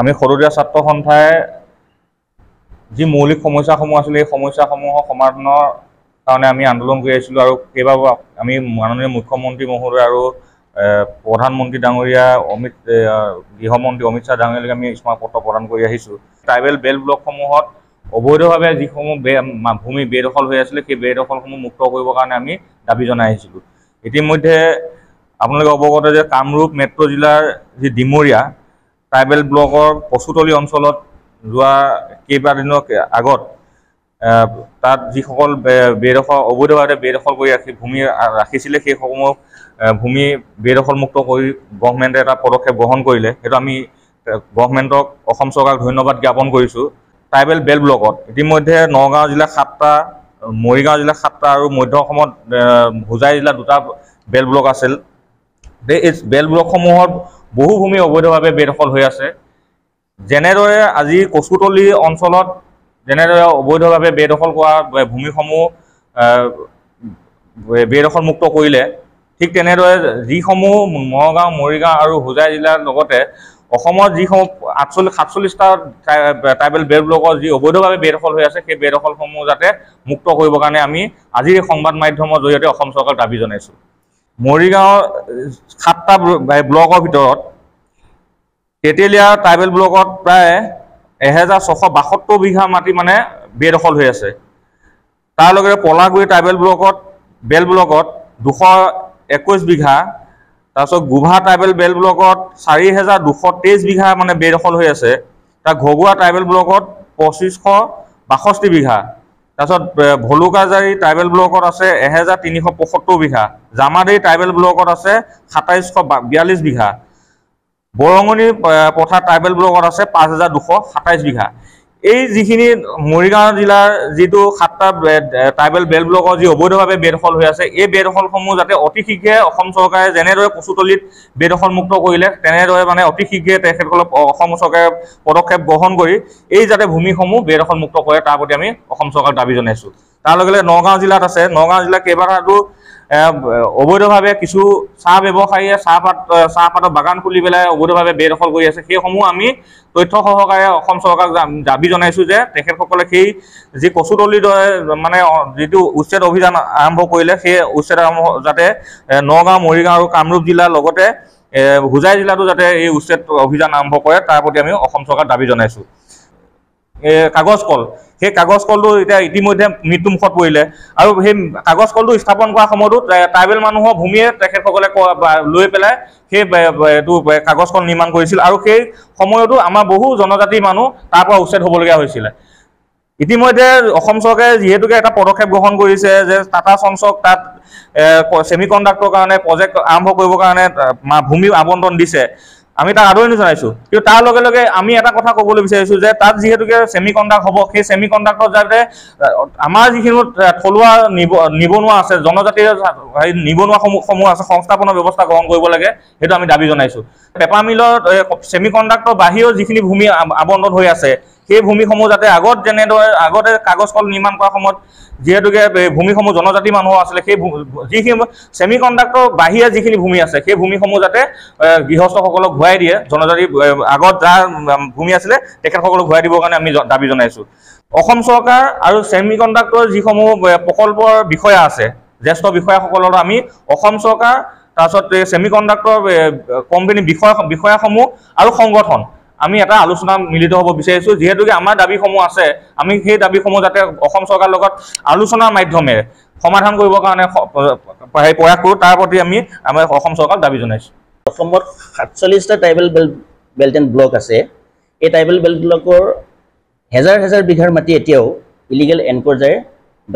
আমি সৰুদীয়া ছাত্ৰ সন্থাই যি মৌলিক সমস্যাসমূহ আছিলে সেই সমস্যাসমূহৰ সমাধানৰ কাৰণে আমি আন্দোলন কৰি আহিছিলোঁ আৰু কেইবাবাৰ আমি মাননীয় মুখ্যমন্ত্ৰী মহোদয় আৰু প্ৰধানমন্ত্ৰী ডাঙৰীয়া অমিত গৃহমন্ত্ৰী অমিত শ্বাহ ডাঙৰীয়ালৈকে আমি স্মাৰক পত্ৰ প্ৰদান কৰি আহিছোঁ ট্ৰাইবেল বেল ব্লকসমূহত অবৈধভাৱে যিসমূহ বে ভূমি বেদখল হৈ আছিলে সেই বেদখলসমূহ মুক্ত কৰিবৰ কাৰণে আমি দাবী জনাই আহিছিলোঁ ইতিমধ্যে আপোনালোকে অৱগত যে কামৰূপ মেট্ৰ' জিলাৰ যি ডিমৰীয়া ট্ৰাইবেল ব্লকৰ কচুতলি অঞ্চলত যোৱা কেবাদিন আগত তাত যখন বেদখল অবৈধভাৱে বেদখল কৰি ৰাখি ভূমি ৰাখিছিলে সেই ভূমি বেদখলমুক্ত কৰি গভমেণ্টে এটা পদক্ষেপ গ্ৰহণ কৰিলে সেইটো আমি গভমেণ্টক অসম চৰকাৰক ধন্যবাদ জ্ঞাপন কৰিছোঁ ট্ৰাইবেল বেল ব্লকত ইতিমধ্যে নগাঁও জিলা সাতটা মৰিগাঁও জেলা সাতটা আৰু মধ্য অসমত হোজাই জেলা দুটা বেল ব্লক আছিল এই বেল ব্লক বহু ভূমি অবৈধভাৱে বেদখল হৈ আছে যেনেদৰে আজি কচুতলী অঞ্চলত যেনেদৰে অবৈধভাৱে বেদখল কৰা ভূমিসমূহ বেদখলমুক্ত কৰিলে ঠিক তেনেদৰে যিসমূহ নগাঁও মৰিগাঁও আৰু হোজাই জিলাৰ লগতে অসমত যিসমূহ আঠচল্লিছ সাতচল্লিছটা ট্ৰাইবেল বেদ ব্লকৰ যি অবৈধভাৱে বেদখল হৈ আছে সেই বেদখলসমূহ যাতে মুক্ত কৰিবৰ কাৰণে আমি আজিৰ সংবাদ মাধ্যমৰ জৰিয়তে অসম চৰকাৰক দাবী জনাইছোঁ মৰিগাঁৱৰ সাতটা ব্লকৰ ভিতৰত তেতেলীয়া ট্ৰাইবেল ব্লকত প্ৰায় এহেজাৰ ছশ বাসত্তৰ বিঘা মাটি মানে বেদখল হৈ আছে তাৰ লগে লগে পলাগুৰি ট্ৰাইবেল ব্লকত বেল ব্লকত দুশ একৈছ বিঘা তাৰপিছত গোভা ট্ৰাইবেল বেল ব্লকত চাৰি হেজাৰ দুশ তেইছ বিঘা মানে বেদখল হৈ আছে তাৰ ঘগুৱা ট্ৰাইবেল ব্লকত পঁচিছশ বাষষ্ঠি বিঘা তাৰপিছত ভলুকাজাৰী ট্ৰাইবেল ব্লকত আছে এহেজাৰ তিনিশ পঁয়সত্তৰ বিঘা জামাদেৰী ট্ৰাইবেল ব্লকত আছে সাতাইছশ বিয়াল্লিছ বিঘা বৰঙণি পথাৰ ট্ৰাইবেল ব্লকত আছে পাঁচ হাজাৰ দুশ সাতাইছ বিঘা এই যিখিনি মৰিগাঁও জিলাৰ যিটো সাতটা ট্ৰাইবেল বেল ব্লকৰ যি অবৈধভাৱে বেদখল হৈ আছে এই বেদখলসমূহ যাতে অতি শীঘ্ৰে অসম চৰকাৰে যেনেদৰে কচুতলিত বেদখলমুক্ত কৰিলে তেনেদৰে মানে অতি শীঘ্ৰে তেখেতসকলক অসম চৰকাৰে পদক্ষেপ গ্ৰহণ কৰি এই যাতে ভূমিসমূহ বেদখলমুক্ত কৰে তাৰ প্ৰতি আমি অসম চৰকাৰক দাবী জনাইছোঁ তাৰ লগে লগে নগাঁও জিলাত আছে নগাঁও জিলাত কেইবাটাতো অবৈধভাৱে কিছু চাহ ব্যৱসায়ীয়ে চাহপাত চাহপাতৰ বাগান খুলি পেলাই অবৈধভাৱে বেদখল কৰি আছে সেইসমূহ আমি তথ্য সহকাৰে অসম চৰকাৰক দাবী জনাইছোঁ যে তেখেতসকলে সেই যি দৰে মানে যিটো উচ্ছেদ অভিযান আৰম্ভ কৰিলে সেই উচ্ছেদ আৰম্ভ যাতে নগাঁও মৰিগাঁও আৰু কামৰূপ জিলাৰ লগতে হোজাই জিলাতো যাতে এই উচ্ছেদ অভিযান আৰম্ভ কৰে তাৰ প্ৰতি আমি অসম চৰকাৰক দাবী জনাইছোঁ কাগজ কল সেই কাগজ কলটো এতিয়া ইতিমধ্যে মৃত্যুমুখত পৰিলে আৰু সেই কাগজ কলটো স্থাপন কৰা সময়তো ট্ৰাইবেল মানুহৰ ভূমিয়ে তেখেতসকলে লৈ পেলাই সেই এইটো কাগজ কল নিৰ্মাণ কৰিছিল আৰু সেই সময়তো আমাৰ বহু জনজাতিৰ মানুহ তাৰ পৰা উচ্ছেদ হ'বলগীয়া হৈছিলে ইতিমধ্যে অসম চৰকাৰে যিহেতুকে এটা পদক্ষেপ গ্ৰহণ কৰিছে যে টাটা চঞ্চক তাত ছেমি কণ্ডাক্টৰ কাৰণে প্ৰজেক্ট আৰম্ভ কৰিবৰ কাৰণে ভূমি আৱণ্টন দিছে আমি তাক আদৰণি জনাইছো কিন্তু তাৰ লগে লগে আমি এটা কথা ক'বলৈ বিচাৰিছো যে তাত যিহেতুকে ছেমি কণ্ডাক্ট হ'ব সেই ছেমি কণ্ডাক্টৰ যাতে আমাৰ যিখিনি থলুৱা নিবনুৱা আছে জনজাতিৰ হেৰি নিবনুৱাসমূহসমূহ আছে সংস্থাপনৰ ব্যৱস্থা গ্ৰহণ কৰিব লাগে সেইটো আমি দাবী জনাইছো পেপাৰ মিলত চেমি কণ্ডাক্টৰ বাহিৰেও যিখিনি ভূমি আৱণ্টন হৈ আছে সেই ভূমিসমূহ যাতে আগত যেনেদৰে আগতে কাগজ কল নিৰ্মাণ কৰাৰ সময়ত যিহেতুকে ভূমিসমূহ জনজাতি মানুহৰ আছিলে সেই যিখিনি চেমি কণ্ডাক্টৰ বাহিৰে যিখিনি ভূমি আছে সেই ভূমিসমূহ যাতে গৃহস্থসকলক ঘূৰাই দিয়ে জনজাতি আগত যাৰ ভূমি আছিলে তেখেতসকলক ঘূৰাই দিবৰ কাৰণে আমি দাবী জনাইছোঁ অসম চৰকাৰ আৰু চেমি কণ্ডাক্টৰ যিসমূহ প্ৰকল্পৰ বিষয়া আছে জ্যেষ্ঠ বিষয়াসকলৰ আমি অসম চৰকাৰ তাৰপিছত চেমি কণ্ডাক্টৰ কোম্পেনী বিষয়া বিষয়াসমূহ আৰু সংগঠন আমি এটা আলোচনা মিলিত হ'ব বিচাৰিছোঁ যিহেতুকে আমাৰ দাবীসমূহ আছে আমি সেই দাবীসমূহ যাতে অসম চৰকাৰৰ লগত আলোচনাৰ মাধ্যমেৰে সমাধান কৰিবৰ কাৰণে হেৰি প্ৰয়াস কৰোঁ তাৰ প্ৰতি আমি আমাৰ অসম চৰকাৰক দাবী জনাইছোঁ অসমত সাতচল্লিছটা ট্ৰাইবেল বেল বেল্ট এণ্ড ব্লক আছে এই ট্ৰাইবেল বেল্ট ব্লকৰ হেজাৰ হেজাৰ বিঘাৰ মাটি এতিয়াও ইলিগেল এনকোৱাজাৰে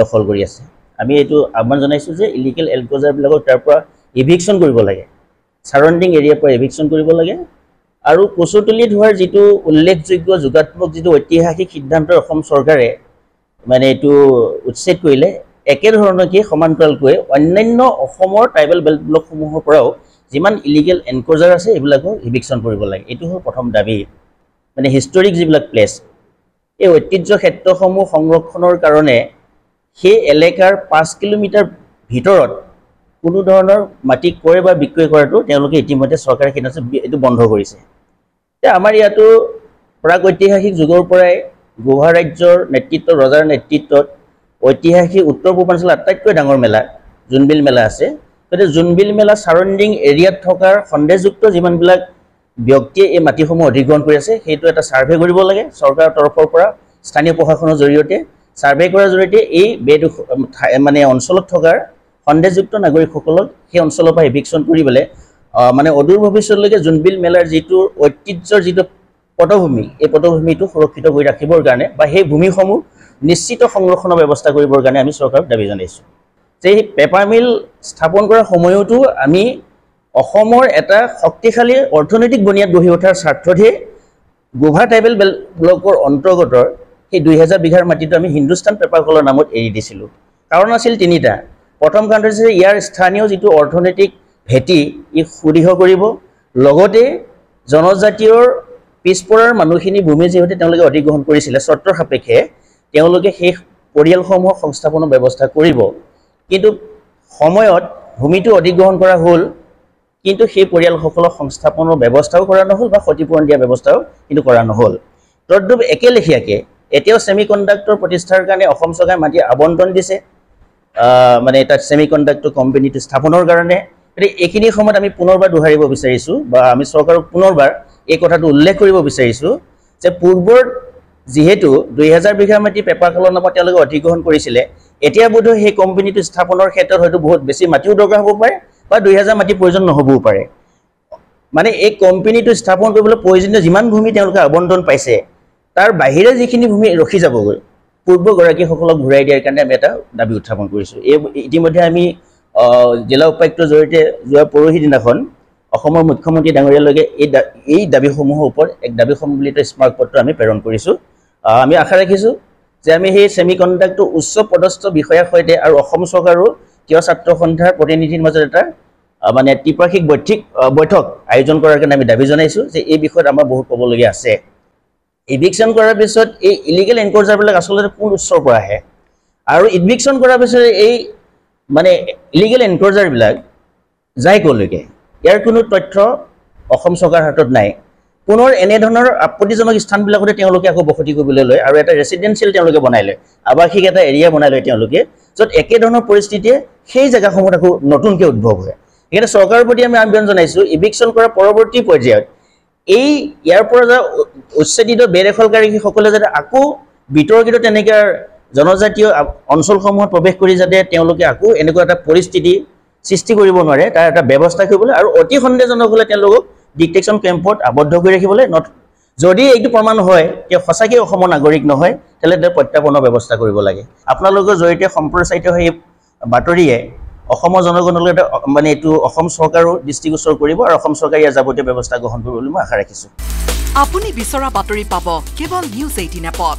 দখল কৰি আছে আমি এইটো আহ্বান জনাইছোঁ যে ইলিগেল এনকোৱাজাৰবিলাকক তাৰ পৰা ইভিকশ্যন কৰিব লাগে ছাৰাউণ্ডিং এৰিয়াৰ পৰা ইভিকশ্যন কৰিব লাগে আৰু কচুতলি ধোৱাৰ যিটো উল্লেখযোগ্য যোগাত্মক যিটো ঐতিহাসিক সিদ্ধান্ত অসম চৰকাৰে মানে এইটো উচ্ছেদ কৰিলে একেধৰণকে সমান্তৰালকৈ অন্যান্য অসমৰ ট্ৰাইবেল বেল্ট ব্লকসমূহৰ পৰাও যিমান ইলিগেল এনকোজাৰ আছে এইবিলাকো ইভিকশ্যন কৰিব লাগে এইটো হ'ল প্ৰথম দাবী মানে হিষ্টৰিক যিবিলাক প্লেচ এই ঐতিহ্য ক্ষেত্ৰসমূহ সংৰক্ষণৰ কাৰণে সেই এলেকাৰ পাঁচ কিলোমিটাৰ ভিতৰত কোনো ধৰণৰ মাটি ক্ৰয় বা বিক্ৰয় কৰাটো তেওঁলোকে ইতিমধ্যে চৰকাৰে সেইদিনাখন এইটো বন্ধ কৰিছে এতিয়া আমাৰ ইয়াতো ঐতিহাসিক যুগৰ পৰাই গুহা ৰাজ্যৰ নেতৃত্ব ৰজাৰ নেতৃত্বত ঐতিহাসিক উত্তৰ পূৰ্বাঞ্চলৰ আটাইতকৈ ডাঙৰ মেলা জোনবিল মেলা আছে গতিকে জোনবিল মেলা ছাৰাউণ্ডিং এৰিয়াত থকাৰ সন্দেহযুক্ত যিমানবিলাক ব্যক্তিয়ে এই মাটিসমূহ অধিগ্ৰহণ কৰি আছে সেইটো এটা ছাৰ্ভে কৰিব লাগে চৰকাৰৰ তৰফৰ পৰা স্থানীয় প্ৰশাসনৰ জৰিয়তে ছাৰ্ভে কৰাৰ জৰিয়তে এই বেদু মানে অঞ্চলত থকাৰ সন্দেহযুক্ত নাগৰিকসকলক সেই অঞ্চলৰ পৰা এভিকশ্যন কৰি পেলাই মানে অদূৰ ভৱিষ্যতলৈকে জোনবিল মেলাৰ যিটো ঐতিহ্যৰ যিটো পটভূমি এই পটভূমিটো সুৰক্ষিত কৰি ৰাখিবৰ কাৰণে বা সেই ভূমিসমূহ নিশ্চিত সংৰক্ষণৰ ব্যৱস্থা কৰিবৰ কাৰণে আমি চৰকাৰক দাবী জনাইছোঁ যে সেই পেপাৰ মিল স্থাপন কৰাৰ সময়তো আমি অসমৰ এটা শক্তিশালী অৰ্থনৈতিক বনিয়াদ গঢ়ি উঠাৰ স্বাৰ্থতহে গোভা ট্ৰাইবেল বেল ব্লকৰ অন্তৰ্গতৰ সেই দুহেজাৰ বিঘাৰ মাটিটো আমি হিন্দুস্তান পেপাৰ কলৰ নামত এৰি দিছিলোঁ কাৰণ আছিল তিনিটা প্ৰথম কাৰণটো হৈছে ইয়াৰ স্থানীয় যিটো অৰ্থনৈতিক ভেটি ই সুদৃঢ় কৰিব লগতে জনজাতীয়ৰ পিছপৰাৰ মানুহখিনি ভূমি যিহেতু তেওঁলোকে অধিগ্ৰহণ কৰিছিলে চৰ্তৰ সাপেক্ষে তেওঁলোকে সেই পৰিয়ালসমূহক সংস্থাপনৰ ব্যৱস্থা কৰিব কিন্তু সময়ত ভূমিটো অধিগ্ৰহণ কৰা হ'ল কিন্তু সেই পৰিয়ালসকলক সংস্থাপনৰ ব্যৱস্থাও কৰা নহ'ল বা ক্ষতিপূৰণ দিয়াৰ ব্যৱস্থাও কিন্তু কৰা নহ'ল তদ্ৰূপ একেলেখীয়াকৈ এতিয়াও ছেমি কণ্ডাক্টৰ প্ৰতিষ্ঠাৰ কাৰণে অসম চৰকাৰে মাটি আৱণ্টন দিছে মানে তাত ছেমি কণ্ডাক্টৰ কোম্পেনীটো স্থাপনৰ কাৰণে গতিকে এইখিনি সময়ত আমি পুনৰবাৰ দোহাৰিব বিচাৰিছোঁ বা আমি চৰকাৰক পুনৰবাৰ এই কথাটো উল্লেখ কৰিব বিচাৰিছোঁ যে পূৰ্বৰ যিহেতু দুই বিঘা মাটি পেপাৰ কলৰ নামত তেওঁলোকে অধিগ্ৰহণ কৰিছিলে এতিয়া বোধহয় সেই কোম্পানীটো স্থাপনৰ ক্ষেত্ৰত হয়তো বহুত বেছি মাটিও দৰকাৰ হ'ব পাৰে বা দুই হাজাৰ মাটি প্ৰয়োজন নহ'বও পাৰে মানে এই কোম্পানীটো স্থাপন কৰিবলৈ প্ৰয়োজনীয় যিমান ভূমি তেওঁলোকে আৱণ্টন পাইছে তাৰ বাহিৰে যিখিনি ভূমি ৰখি যাবগৈ পূৰ্বগৰাকীসকলক ঘূৰাই দিয়াৰ কাৰণে আমি এটা দাবী উত্থাপন কৰিছোঁ এই ইতিমধ্যে আমি জিলা উপায়ুক্তৰ জৰিয়তে যোৱা পৰহি দিনাখন অসমৰ মুখ্যমন্ত্ৰী ডাঙৰীয়ালৈকে এই এই দাবীসমূহৰ ওপৰত এক দাবী সম্বলিত স্মাৰক পত্ৰ আমি প্ৰেৰণ কৰিছোঁ আমি আশা ৰাখিছোঁ যে আমি সেই চেমি কণ্ডাক্টটো উচ্চ পদস্থ বিষয়াৰ সৈতে আৰু অসম চৰকাৰৰ কিয় ছাত্ৰ সন্থাৰ প্ৰতিনিধিৰ মাজত এটা মানে ত্ৰিপাক্ষিক বৈঠিক বৈঠক আয়োজন কৰাৰ কাৰণে আমি দাবী জনাইছোঁ যে এই বিষয়ত আমাৰ বহুত ক'বলগীয়া আছে ইভিকশ্যন কৰাৰ পিছত এই ইলিগেল এনকোৱাৰ্জাৰবিলাক আচলতে কোন উচ্চৰ পৰা আহে আৰু ইভিকশ্যন কৰাৰ পিছত এই মানে ইলিগেল এনকোৱাৰ্জাৰবিলাক যায় ক'লৈকে ইয়াৰ কোনো তথ্য অসম চৰকাৰৰ হাতত নাই পুনৰ এনেধৰণৰ আপত্তিজনক স্থানবিলাকতে তেওঁলোকে আকৌ বসতি কৰিবলৈ লয় আৰু এটা ৰেচিডেঞ্চিয়েল তেওঁলোকে বনাই লয় আৱাসিক এটা এৰিয়া বনাই লয় তেওঁলোকে য'ত একেধৰণৰ পৰিস্থিতিয়ে সেই জেগাসমূহত আকৌ নতুনকৈ উদ্ভৱ হয় সেইকাৰণে চৰকাৰৰ প্ৰতি আমি আহ্বান জনাইছোঁ ইভিকশ্যন কৰাৰ পৰৱৰ্তী পৰ্যায়ত এই ইয়াৰ পৰা যোৱা উচ্ছেদিত বেদখলকাৰীসকলে যাতে আকৌ বিতৰ্কিত তেনেকুৱা জনজাতীয় অঞ্চলসমূহত প্ৰৱেশ কৰি যাতে তেওঁলোকে আকৌ এনেকুৱা এটা পৰিস্থিতি সৃষ্টি কৰিব নোৱাৰে তাৰ এটা ব্যৱস্থা কৰিবলৈ আৰু অতি সন্দেহজনক হ'লে তেওঁলোকক ডিটেকশ্যন কেম্পত আবদ্ধ কৰি ৰাখিবলৈ নট যদি এইটো প্ৰমাণ হয় তেওঁ সঁচাকৈ অসমৰ নাগৰিক নহয় তেনে তেওঁ প্ৰত্যাপনৰ ব্যৱস্থা কৰিব লাগে আপোনালোকৰ জৰিয়তে সম্প্ৰচাৰিত হৈ এই বাতৰিয়ে অসমৰ জনগণৰ লগতে মানে এইটো অসম চৰকাৰো দৃষ্টিগোচৰ কৰিব আৰু অসম চৰকাৰে ইয়াৰ যাৱতীয় ব্যৱস্থা গ্ৰহণ কৰিব বুলি মই আশা ৰাখিছোঁ আপুনি বিচৰা বাতৰি পাব কেৱল নিউজ এইটিন এপত